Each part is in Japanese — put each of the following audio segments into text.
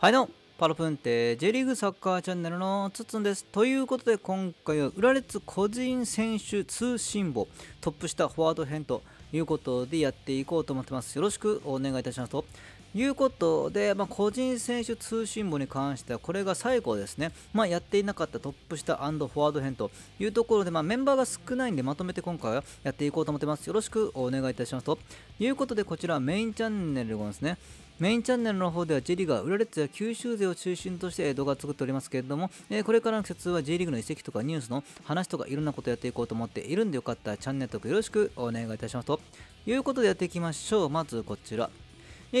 はいどうもパロプンテ J リーグサッカーチャンネルのつつんです。ということで今回は裏列個人選手通信簿トップ下フォワード編ということでやっていこうと思ってます。よろしくお願いいたしますと。いうことで、まあ、個人選手通信簿に関してはこれが最後ですね、まあ、やっていなかったトップ下フォワード編というところで、まあ、メンバーが少ないんでまとめて今回はやっていこうと思ってます。よろしくお願いいたしますということでこちらはメインチャンネルですね。メインチャンネルの方では J リーガウラレッツや九州勢を中心として動画を作っておりますけれども、えこれからの季節は J リーグの移籍とかニュースの話とかいろんなことをやっていこうと思っているんでよかったらチャンネル登録よろしくお願いいたしますということでやっていきましょう。まずこちら。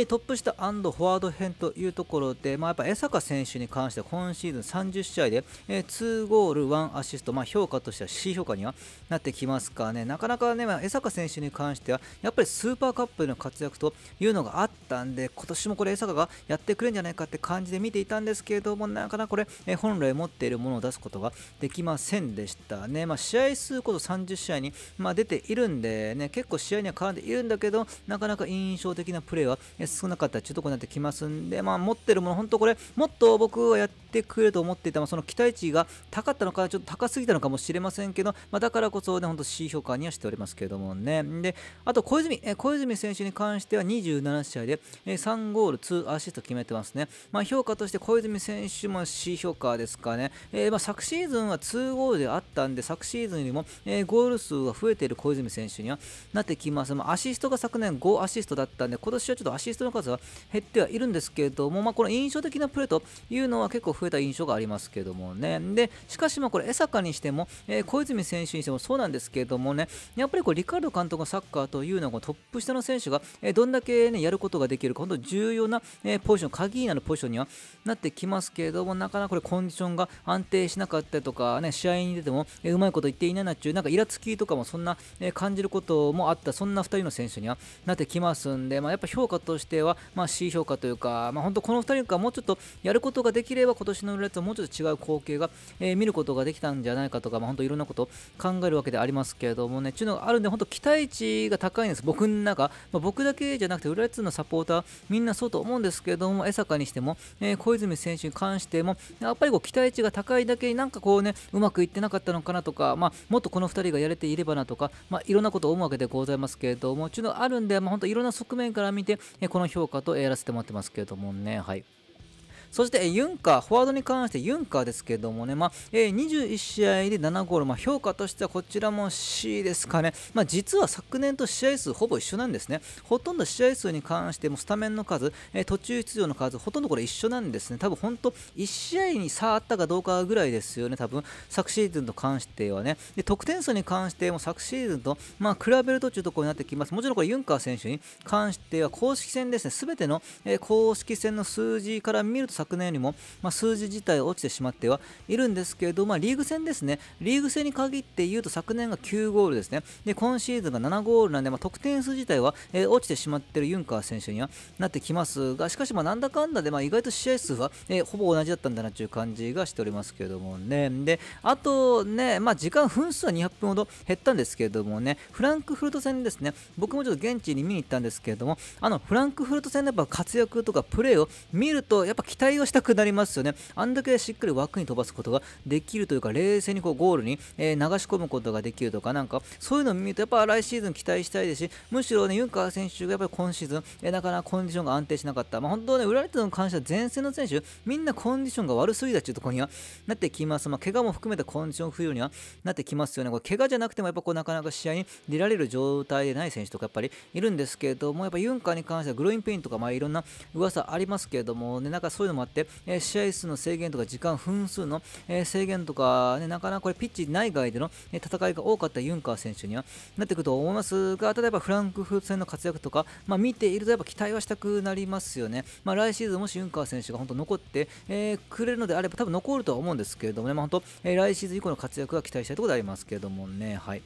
トップ下フォワード編というところで、まあ、やっぱ江坂選手に関しては今シーズン30試合で、えー、2ゴール、1アシスト、まあ、評価としては C 評価にはなってきますからね、なかなかね、まあ、江坂選手に関しては、やっぱりスーパーカップでの活躍というのがあったんで、今年もこれ江坂がやってくれるんじゃないかって感じで見ていたんですけれども、なかなかこれ、えー、本来持っているものを出すことができませんでしたね。まあ、試合数こそ30試合に、まあ、出ているんでね、結構試合には絡んでいるんだけど、なかなか印象的なプレーは少なかったら中途になってきますんで、まあ、持ってるもの、本当これ、もっと僕はやってくれると思っていた、まあ、その期待値が高かったのか、ちょっと高すぎたのかもしれませんけど、まあ、だからこそね、本当 C 評価にはしておりますけれどもね。で、あと小泉、え小泉選手に関しては27試合で、え3ゴール、2アシスト決めてますね。まあ、評価として小泉選手も C 評価ですかね。えー、まあ、昨シーズンは2ゴールであったんで、昨シーズンよりも、えゴール数が増えている小泉選手にはなってきます。まあ、アシストが昨年5アシストだったんで、今年はちょっとアシストストの数は減ってはいるんですけれども、まあ、この印象的なプレーというのは結構増えた印象がありますけどもね。で、しかしまあこれ江坂にしても、えー、小泉選手にしてもそうなんですけれどもね、やっぱりこうリカルド監督のサッカーというのはトップ下の選手が、えー、どんだけ、ね、やることができるか、本当重要な、えー、ポジション、鍵になるポジションにはなってきますけれども、なかなかこれコンディションが安定しなかったりとか、ね、試合に出ても、えー、うまいこと言っていないなっちいう、なんかイラつきとかもそんな、えー、感じることもあった、そんな2人の選手にはなってきますんで、まあ、やっぱ評価としては、まあ、C 評価というか、まあ、本当この2人がもうちょっとやることができれば今年のルッツはもうちょっと違う光景が、えー、見ることができたんじゃないかとか、まあ、本当いろんなことを考えるわけでありますけれどもねちゅうのがあるんで本当期待値が高いんです僕の中、まあ、僕だけじゃなくてウルッツのサポーターみんなそうと思うんですけれども江坂にしても、えー、小泉選手に関してもやっぱりこう期待値が高いだけになんかこうねうまくいってなかったのかなとか、まあ、もっとこの2人がやれていればなとか、まあ、いろんなことを思うわけでございますけれどもちゅうのがあるんで、まあ、本当いろんな側面から見て、えこの評価とやらせてもらってますけれどもねはいそして、ユンカー、フォワードに関してユンカーですけどもね、まあ21試合で7ゴール、まあ、評価としてはこちらも C ですかね、まあ、実は昨年と試合数ほぼ一緒なんですね、ほとんど試合数に関してもスタメンの数、途中出場の数、ほとんどこれ一緒なんですね、多分本当、1試合に差あったかどうかぐらいですよね、多分昨シーズンと関してはね、で得点数に関しても昨シーズンと、ま比べるとというところになってきます、もちろんこれユンカー選手に関しては公式戦ですね、すべての、公式戦の数字から見ると昨年よりも、まあ、数字自体落ちてしまってはいるんですけれど、まあ、リーグ戦ですね、リーグ戦に限って言うと昨年が9ゴールですね、で今シーズンが7ゴールなんで、まあ、得点数自体は、えー、落ちてしまっているユンカー選手にはなってきますが、しかし、まなんだかんだで、まあ、意外と試合数は、えー、ほぼ同じだったんだなという感じがしておりますけれどもね、であとね、まあ、時間、分数は200分ほど減ったんですけれどもね、フランクフルト戦ですね、僕もちょっと現地に見に行ったんですけれども、あのフランクフルト戦のやっぱ活躍とかプレーを見ると、やっぱ期待頼をしたくなりますよね。あんだけしっかり枠に飛ばすことができるというか、冷静にこうゴールに、え流し込むことができるとか、なんかそういうのを見ると、やっぱ来シーズン期待したいですし、むしろね、ユンカー選手がやっぱり今シーズン、えなかなかコンディションが安定しなかった。まあ、本当ね、売られたのに関しては前線の選手、みんなコンディションが悪すぎだというところにはなってきます。まあ、怪我も含めたコンディション不要にはなってきますよね。これ怪我じゃなくても、やっぱこうなかなか試合に出られる状態でない選手とかやっぱりいるんですけれども、やっぱユンカーに関してはグロインペインとか、まあ、いろんな噂ありますけれども、ね、なんかそういうのももあって、えー、試合数の制限とか時間、分数の、えー、制限とか、ね、なかなかこれピッチ内外での、え戦いが多かったユンカー選手にはなってくると思いますが、例えばフランクフルト戦の活躍とか、まあ、見ているとやっぱ期待はしたくなりますよね。まあ、来シーズンもしユンカー選手が本当残って、えくれるのであれば多分残るとは思うんですけれどもね、まあ、本当、え来シーズン以降の活躍が期待したいところでありますけれどもね。はい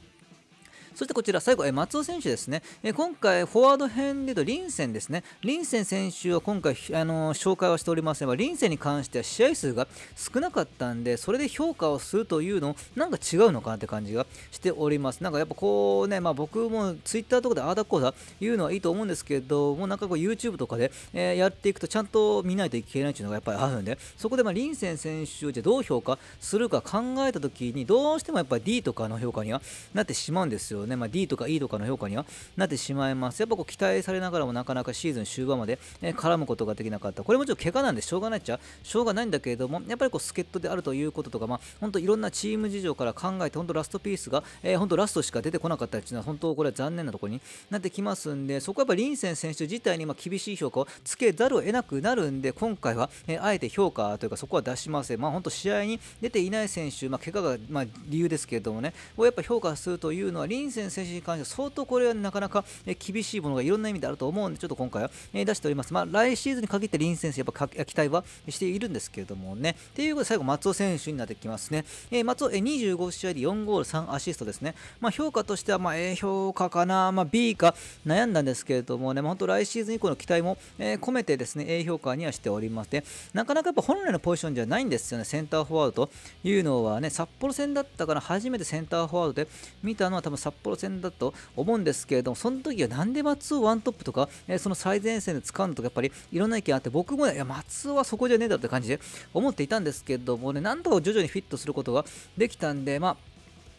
そしてこちら、最後、え松尾選手ですね、え今回、フォワード編でいうと、リンセンですね、リンセン選手は今回、あの紹介はしておりませんが、リンセンに関しては試合数が少なかったんで、それで評価をするというの、なんか違うのかなって感じがしております。なんかやっぱこうね、まあ、僕もツイッターとかでああだこうだ言うのはいいと思うんですけど、もうなんかこう YouTube とかで、えー、やっていくと、ちゃんと見ないといけないっていうのがやっぱりあるんで、そこでまあリンセン選手をじゃどう評価するか考えたときに、どうしてもやっぱり D とかの評価にはなってしまうんですよどね、まあ、D とか E とかの評価にはなってしまいます。やっぱこう期待されながらもなかなかシーズン終盤まで、え絡むことができなかった。これもちろん怪我なんでしょうがないっちゃしょうがないんだけれども、やっぱりこう助っ人であるということとか、まあ、本当いろんなチーム事情から考えて、本当ラストピースが、えー、本当ラストしか出てこなかったっていうのは、本当これは残念なところになってきますんで、そこはやっぱりリンセン選手自体にま厳しい評価をつけざるを得なくなるんで、今回は、えー、あえて評価というか、そこは出しません。まあ、本当試合に出ていない選手、まあ、怪我が、ま理由ですけれどもね、をやっぱ評価するというのは、リン選手に関しては相当これはなかなか厳しいものがいろんな意味であると思うんで、ちょっと今回は出しております。まあ、来シーズンに限って林選手、やっぱ期待はしているんですけれどもね。ということで、最後、松尾選手になってきますね。えー、松尾、え25試合で4ゴール、3アシストですね。まあ、評価としては、ま A 評価かな、まあ、B か悩んだんですけれどもね、まあ、本当来シーズン以降の期待も、え込めてですね、A 評価にはしておりまして、なかなかやっぱ本来のポジションじゃないんですよね、センターフォワードというのはね、札幌戦だったから初めてセンターフォワードで見たのは多分札幌戦だと思うんですけれども、その時はなんで松尾ワントップとか、えその最前線で使うのとか、やっぱりいろんな意見あって、僕も、ね、いや、松尾はそこじゃねえだって感じで思っていたんですけどもね、なんとか徐々にフィットすることができたんで、まあ、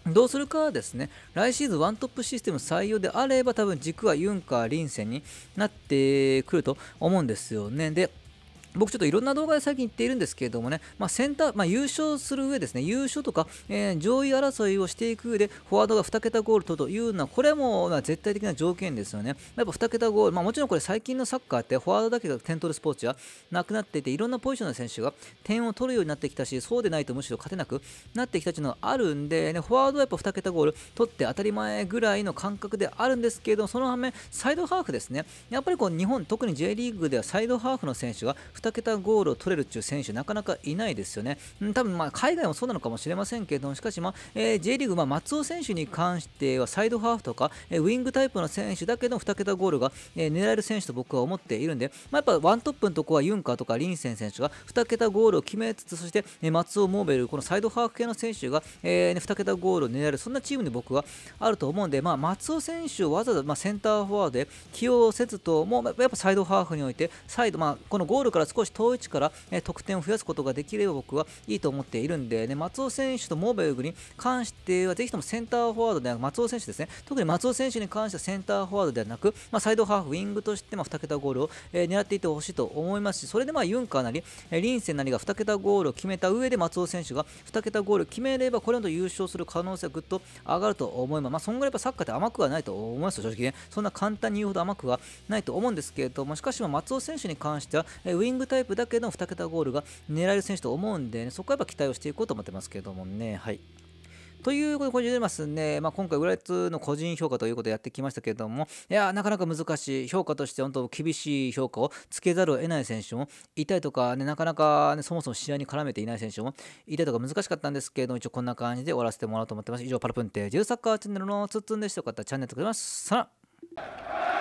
どうするかはですね、来シーズンワントップシステム採用であれば、多分軸はユンカー、リンセンになってくると思うんですよね。で、僕ちょっといろんな動画で最近言っているんですけれどもね、まあ、センター、まあ、優勝する上ですね、優勝とか、えー、上位争いをしていく上で、フォワードが2桁ゴールとというのは、これも絶対的な条件ですよね。やっぱ2桁ゴール、まあ、もちろんこれ最近のサッカーって、フォワードだけが点取るスポーツはなくなっていて、いろんなポジションの選手が点を取るようになってきたし、そうでないとむしろ勝てなくなってきたというのがあるんで、ね、フォワードはやっぱ2桁ゴール取って当たり前ぐらいの感覚であるんですけれども、その反面、サイドハーフですね。やっぱりこう日本、特に J リーグではサイドハーフの選手が2桁ゴールを取れるっていう選手なかなかいないですよね、ん、多分ま海外もそうなのかもしれませんけれどもしかし、まあ、えー、J リーグ、まあ、松尾選手に関してはサイドハーフとか、えー、ウイングタイプの選手だけの2桁ゴールが、えー、狙える選手と僕は思っているんで、まあ、やっぱワントップのところはユンカーとかリンセン選手が2桁ゴールを決めつつそして、え松尾、モーベルこのサイドハーフ系の選手が、え2桁ゴールを狙えるそんなチームに僕はあると思うんで、まあ、松尾選手をわざわざ、まセンターフォワードで起用せずともやっぱサイドハーフにおいてサイド、まあ、このゴールから少し遠い位置から得点を増やすことができれば僕はいいと思っているんで、ね、松尾選手とモーベルグに関してはぜひともセンターフォワードではなく松尾選手ですね特に松尾選手に関してはセンターフォワードではなく、まあ、サイドハーフウィングとして2桁ゴールを、え狙っていてほしいと思いますしそれでまあユンカーなりリンセンなりが2桁ゴールを決めた上で松尾選手が2桁ゴールを決めればこれと優勝する可能性はぐっと上がると思います、まあ、そんぐらいやっぱサッカーって甘くはないと思います正直ねそんな簡単に言うほど甘くはないと思うんですけれどもしかし松尾選手に関してはウィングタイプだけの2桁ゴールが狙える選手と思うんで、ね、そこはやっぱ期待をしていこうと思ってますけどもね。はいということで、ますね、まあ、今回、ウラ浦ツの個人評価ということをやってきましたけれども、いや、なかなか難しい、評価として本当、厳しい評価をつけざるを得ない選手もいたりとか、ね、なかなか、ね、そもそも試合に絡めていない選手もいたりとか難しかったんですけれども、一応こんな感じで終わらせてもらおうと思ってます。以上、パラプンテージュサッカーチャンネルのツッツンでした。よかったらチャンネル登録します。さら